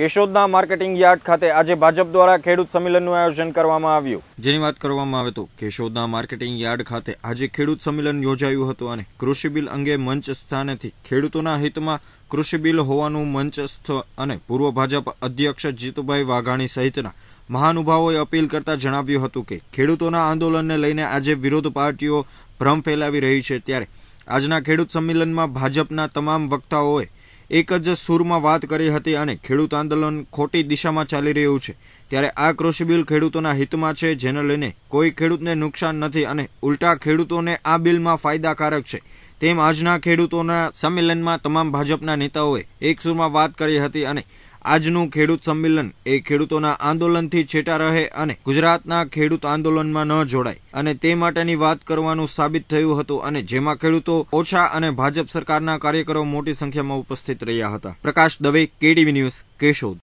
કેશોદના marketing yard ખાતે આજે ભાજપ દ્વારા ખેડૂત સંમેલનનું આયોજન કરવામાં આવ્યું જેની વાત કરવામાં આવે તો કેશોદના માર્કેટિંગ યાર્ડ ખાતે આજે ખેડૂત સંમેલન યોજાયું હતું અને કૃષિ બિલ અંગે મંચ સ્થાનેથી ખેડૂતોના હિતમાં કૃષિ બિલ હોવાનું મંચસ્થ અને પૂર્વ ભાજપ અધ્યક્ષ જીતુભાઈ વાઘાણી સહિતના મહાનુભાવોએ અપીલ કરતા જણાવ્યું હતું કે ખેડૂતોના આંદોલનને લઈને આજે વિરોધ પાર્ટીઓ ભ્રમ ફેલાવી રહી છે ત્યારે આજના ખેડૂત સંમેલનમાં ભાજપના તમામ વક્તાઓએ એક જ સૂરમાં વાત કરી હતી અને ખેડૂત આંદોલન ખોટી દિશામાં ચાલી રહ્યું છે ત્યારે આ કૃષિ બિલ ખેડૂતોના હિતમાં છે જેને લઈને કોઈ ખેડૂતને નુકસાન નથી અને ઉલટા ખેડૂતોને આ બિલમાં ફાયદાકારક છે તેમ આજના ખેડૂતોના સંમેલનમાં તમામ ભાજપના નેતાઓએ એક સૂરમાં વાત કરી હતી અને આજનું ખેડૂત સંમેલન એ ખેડૂતોના આંદોલનથી છેટા રહે અને ગુજરાતના ખેડૂત આંદોલનમાં ન જોડાય અને તે માટેની વાત કરવાનું સાબિત થયું હતું અને જેમાં ખેડૂતો ઓછા અને ભાજપ સરકારના કાર્યકરો મોટી સંખ્યામાં ઉપસ્થિત રહ્યા હતા પ્રકાશ દવે કેડીવી ન્યૂઝ કેશોદ